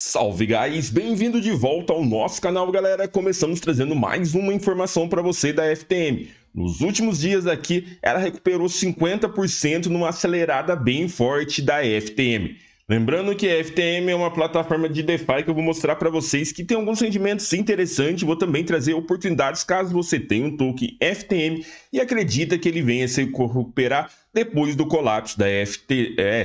Salve guys, bem-vindo de volta ao nosso canal galera, começamos trazendo mais uma informação para você da FTM. Nos últimos dias aqui, ela recuperou 50% numa acelerada bem forte da FTM. Lembrando que a FTM é uma plataforma de DeFi que eu vou mostrar para vocês que tem alguns rendimentos interessantes. Vou também trazer oportunidades caso você tenha um token FTM e acredita que ele venha se recuperar depois do colapso da FTX. É,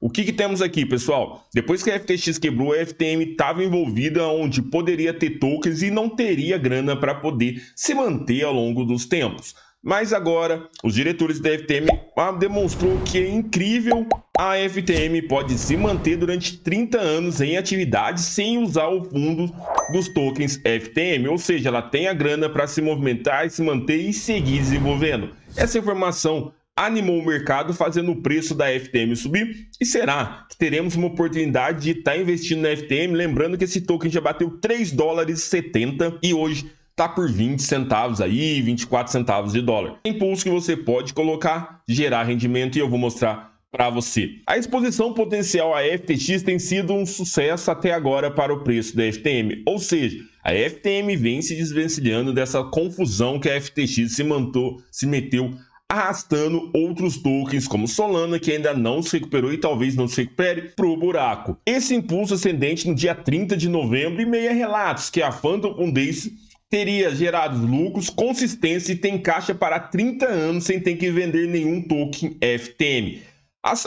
o que, que temos aqui, pessoal? Depois que a FTX quebrou, a FTM estava envolvida onde poderia ter tokens e não teria grana para poder se manter ao longo dos tempos. Mas agora, os diretores da FTM ah, demonstrou que é incrível a FTM pode se manter durante 30 anos em atividade sem usar o fundo dos tokens FTM, ou seja, ela tem a grana para se movimentar, e se manter e seguir desenvolvendo. Essa informação animou o mercado fazendo o preço da FTM subir e será que teremos uma oportunidade de estar tá investindo na FTM, lembrando que esse token já bateu 3 dólares 70 e hoje tá por 20 centavos aí, 24 centavos de dólar. Impulso que você pode colocar, gerar rendimento e eu vou mostrar para você. A exposição potencial à FTX tem sido um sucesso até agora para o preço da FTM, ou seja, a FTM vem se desvencilhando dessa confusão que a FTX se, mantou, se meteu arrastando outros tokens como Solana, que ainda não se recuperou e talvez não se recupere, para o buraco. Esse impulso ascendente no dia 30 de novembro e meia relatos que a Phantom Foundation teria gerado lucros, consistência e tem caixa para 30 anos sem ter que vender nenhum token FTM.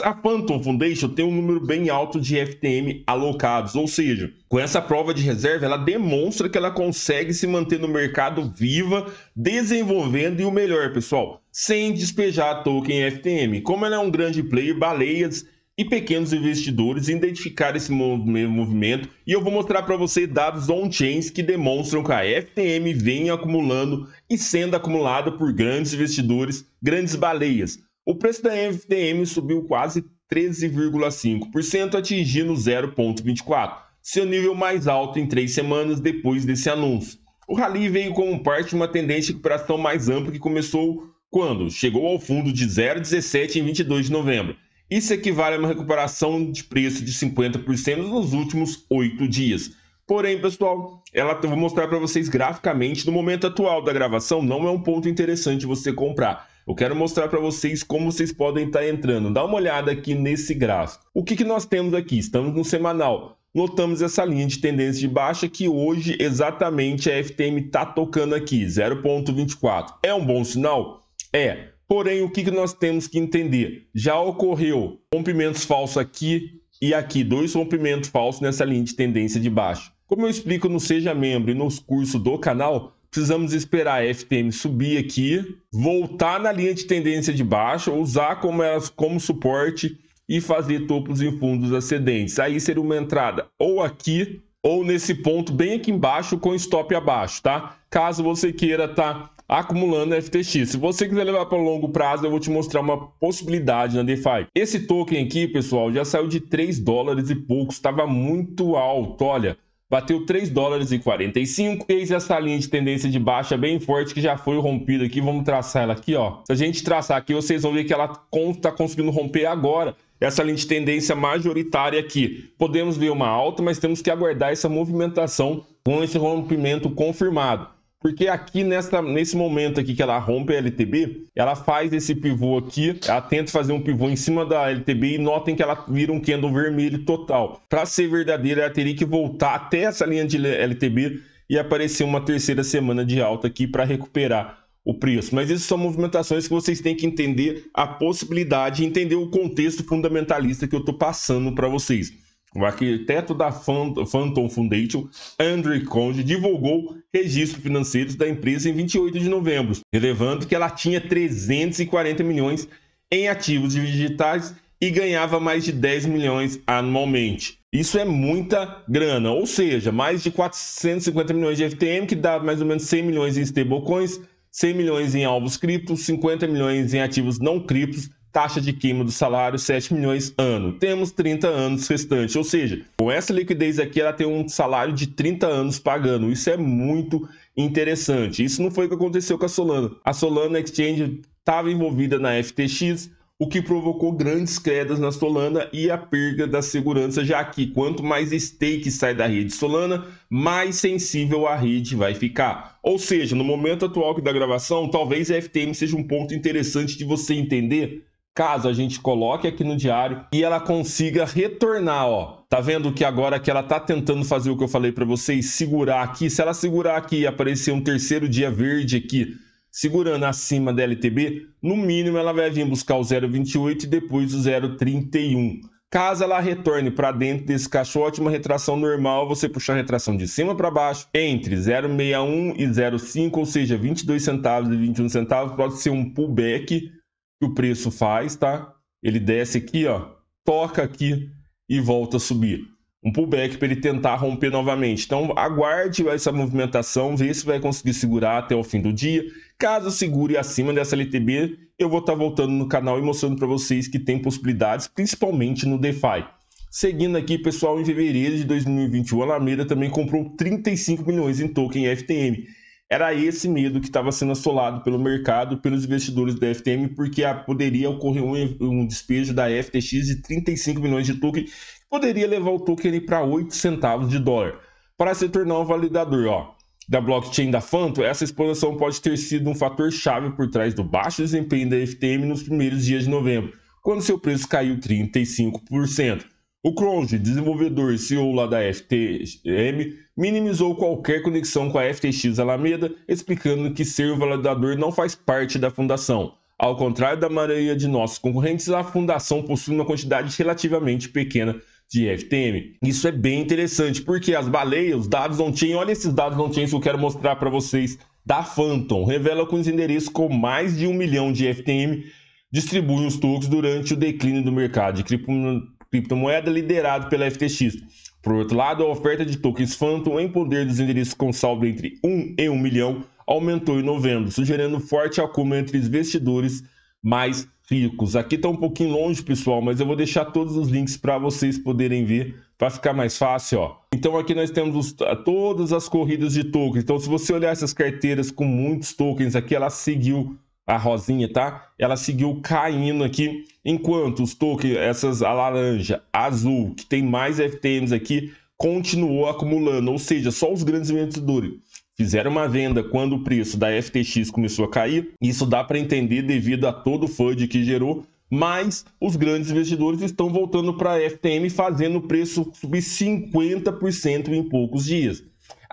A, Phantom Foundation tem um número bem alto de FTM alocados, ou seja, com essa prova de reserva, ela demonstra que ela consegue se manter no mercado viva, desenvolvendo e o melhor, pessoal, sem despejar token FTM. Como ela é um grande player, baleias e pequenos investidores identificar esse movimento e eu vou mostrar para você dados on-chains que demonstram que a FTM vem acumulando e sendo acumulada por grandes investidores, grandes baleias. O preço da MVTM subiu quase 13,5%, atingindo 0,24%, seu nível mais alto em três semanas depois desse anúncio. O rally veio como parte de uma tendência de recuperação mais ampla que começou quando chegou ao fundo de 0,17 em 22 de novembro. Isso equivale a uma recuperação de preço de 50% nos últimos oito dias. Porém, pessoal, ela vou mostrar para vocês graficamente no momento atual da gravação, não é um ponto interessante você comprar. Eu quero mostrar para vocês como vocês podem estar tá entrando. Dá uma olhada aqui nesse gráfico. O que, que nós temos aqui? Estamos no semanal. Notamos essa linha de tendência de baixa que hoje exatamente a FTM está tocando aqui, 0,24. É um bom sinal? É. Porém, o que, que nós temos que entender? Já ocorreu rompimentos falsos aqui e aqui, dois rompimentos falsos nessa linha de tendência de baixa. Como eu explico no Seja Membro e nos cursos do canal, precisamos esperar a FTM subir aqui, voltar na linha de tendência de baixa, usar como, elas, como suporte e fazer topos em fundos ascendentes. Aí seria uma entrada ou aqui ou nesse ponto bem aqui embaixo com stop abaixo, tá? Caso você queira tá acumulando FTX. Se você quiser levar para o longo prazo, eu vou te mostrar uma possibilidade na DeFi. Esse token aqui, pessoal, já saiu de 3 dólares e pouco, estava muito alto, olha bateu 3 dólares e 45. Eis essa linha de tendência de baixa bem forte que já foi rompida aqui. Vamos traçar ela aqui, ó. Se a gente traçar aqui, vocês vão ver que ela está conseguindo romper agora essa linha de tendência majoritária aqui. Podemos ver uma alta, mas temos que aguardar essa movimentação com esse rompimento confirmado. Porque aqui nessa, nesse momento aqui que ela rompe a LTB, ela faz esse pivô aqui, ela tenta fazer um pivô em cima da LTB e notem que ela vira um candle vermelho total. Para ser verdadeira, ela teria que voltar até essa linha de LTB e aparecer uma terceira semana de alta aqui para recuperar o preço. Mas isso são movimentações que vocês têm que entender a possibilidade, entender o contexto fundamentalista que eu estou passando para vocês. O arquiteto da Phantom Foundation, Andrew Conde, divulgou registros financeiros da empresa em 28 de novembro, relevando que ela tinha 340 milhões em ativos digitais e ganhava mais de 10 milhões anualmente. Isso é muita grana, ou seja, mais de 450 milhões de FTM, que dá mais ou menos 100 milhões em stablecoins, 100 milhões em alvos criptos, 50 milhões em ativos não criptos taxa de queima do salário 7 milhões ano. Temos 30 anos restante, ou seja, com essa liquidez aqui ela tem um salário de 30 anos pagando. Isso é muito interessante. Isso não foi o que aconteceu com a Solana. A Solana Exchange estava envolvida na FTX, o que provocou grandes quedas na Solana e a perda da segurança, já que quanto mais stake sai da rede Solana, mais sensível a rede vai ficar. Ou seja, no momento atual da gravação, talvez a FTM seja um ponto interessante de você entender caso a gente coloque aqui no diário e ela consiga retornar, ó. Tá vendo que agora que ela tá tentando fazer o que eu falei para vocês, segurar aqui, se ela segurar aqui e aparecer um terceiro dia verde aqui, segurando acima da LTB, no mínimo ela vai vir buscar o 0,28 e depois o 0,31. Caso ela retorne para dentro desse caixote, uma retração normal, você puxar a retração de cima para baixo, entre 0,61 e 0,5, ou seja, 22 centavos e 21 centavos, pode ser um pullback que o preço faz, tá? Ele desce aqui, ó, toca aqui e volta a subir. Um pullback para ele tentar romper novamente. Então aguarde essa movimentação, vê se vai conseguir segurar até o fim do dia. Caso segure acima dessa LTB, eu vou estar tá voltando no canal e mostrando para vocês que tem possibilidades, principalmente no DeFi. Seguindo aqui, pessoal, em fevereiro de 2021, a Alameda também comprou 35 milhões em token FTM. Era esse medo que estava sendo assolado pelo mercado, pelos investidores da FTM, porque poderia ocorrer um, um despejo da FTX de 35 milhões de token, que poderia levar o token para 8 centavos de dólar, para se tornar um validador. Ó. Da blockchain da Phantom, essa exposição pode ter sido um fator chave por trás do baixo desempenho da FTM nos primeiros dias de novembro, quando seu preço caiu 35%. O Cronge, desenvolvedor e CEO lá da FTM, minimizou qualquer conexão com a FTX Alameda, explicando que ser o validador não faz parte da fundação. Ao contrário da maioria de nossos concorrentes, a fundação possui uma quantidade relativamente pequena de FTM. Isso é bem interessante, porque as baleias, os dados não tinham, olha esses dados não tinham que eu quero mostrar para vocês, da Phantom, revela que os endereços com mais de um milhão de FTM distribuem os tokens durante o declínio do mercado de criptomoedas criptomoeda liderado pela FTX. Por outro lado, a oferta de tokens Phantom em poder dos endereços com saldo entre 1 e 1 milhão aumentou em novembro, sugerindo forte acúmulo entre investidores mais ricos. Aqui está um pouquinho longe, pessoal, mas eu vou deixar todos os links para vocês poderem ver, para ficar mais fácil. Ó. Então aqui nós temos os, ah, todas as corridas de tokens. Então se você olhar essas carteiras com muitos tokens aqui, ela seguiu a rosinha, tá? Ela seguiu caindo aqui, enquanto os tokens, essas a laranja, azul, que tem mais FTMs aqui, continuou acumulando, ou seja, só os grandes investidores fizeram uma venda quando o preço da FTX começou a cair. Isso dá para entender devido a todo o FUD que gerou, mas os grandes investidores estão voltando para a FTM fazendo o preço subir 50% em poucos dias.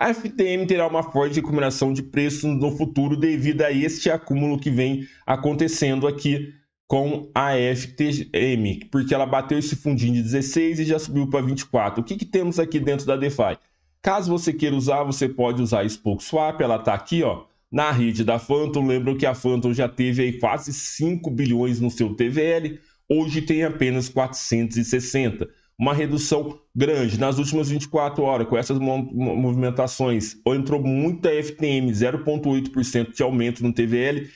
A FTM terá uma forte recomendação de preços no futuro devido a este acúmulo que vem acontecendo aqui com a FTM, porque ela bateu esse fundinho de 16 e já subiu para 24. O que, que temos aqui dentro da DeFi? Caso você queira usar, você pode usar a Spoke Swap, ela está aqui ó, na rede da Phantom. Lembram que a Phantom já teve aí quase 5 bilhões no seu TVL, hoje tem apenas 460 uma redução grande. Nas últimas 24 horas, com essas movimentações, entrou muita FTM, 0,8% de aumento no TVL,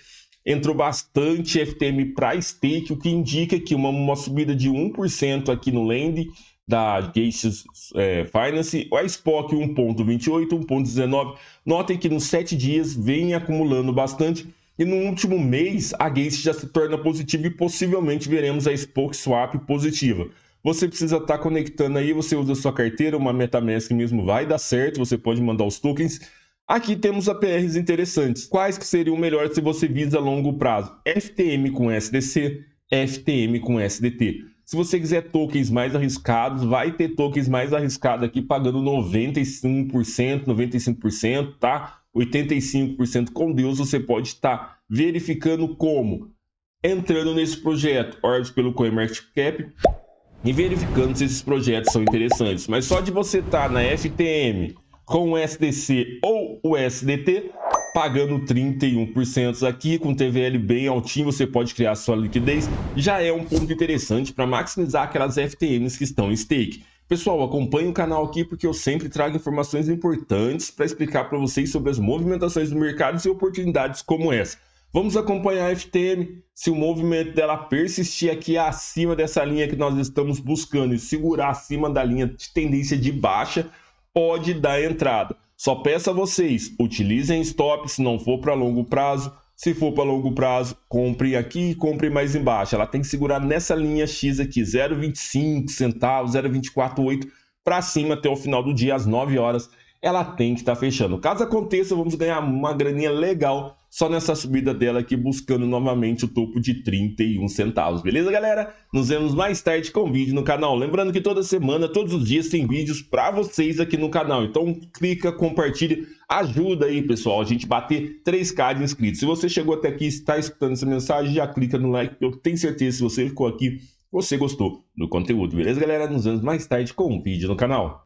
entrou bastante FTM para stake, o que indica que uma, uma subida de 1% aqui no lend da Gates é, Finance, a SPOC 1.28, 1.19. Notem que nos sete dias vem acumulando bastante e no último mês a Gates já se torna positiva e possivelmente veremos a Spock swap positiva. Você precisa estar tá conectando aí, você usa sua carteira, uma Metamask mesmo vai dar certo, você pode mandar os tokens. Aqui temos APRs interessantes. Quais que seriam melhores se você visa longo prazo? FTM com SDC, FTM com SDT. Se você quiser tokens mais arriscados, vai ter tokens mais arriscados aqui pagando 95%, 95%, tá? 85% com Deus, você pode estar tá verificando como entrando nesse projeto, Orbs pelo CoinMarketCap, e verificando se esses projetos são interessantes. Mas só de você estar tá na FTM com o SDC ou o SDT, pagando 31% aqui, com TVL bem altinho, você pode criar sua liquidez, já é um ponto interessante para maximizar aquelas FTMs que estão em stake. Pessoal, acompanhe o canal aqui porque eu sempre trago informações importantes para explicar para vocês sobre as movimentações do mercado e oportunidades como essa. Vamos acompanhar a FTM, se o movimento dela persistir aqui acima dessa linha que nós estamos buscando e segurar acima da linha de tendência de baixa, pode dar entrada. Só peço a vocês, utilizem stop se não for para longo prazo. Se for para longo prazo, compre aqui e compre mais embaixo. Ela tem que segurar nessa linha X aqui, 0,25 centavos, 0,248 para cima até o final do dia, às 9 horas. Ela tem que estar tá fechando. Caso aconteça, vamos ganhar uma graninha legal só nessa subida dela aqui, buscando novamente o topo de 31 centavos. Beleza, galera? Nos vemos mais tarde com vídeo no canal. Lembrando que toda semana, todos os dias, tem vídeos para vocês aqui no canal. Então, clica, compartilha, ajuda aí, pessoal, a gente bater 3K de inscritos. Se você chegou até aqui e está escutando essa mensagem, já clica no like, eu tenho certeza, se você ficou aqui, você gostou do conteúdo. Beleza, galera? Nos vemos mais tarde com um vídeo no canal.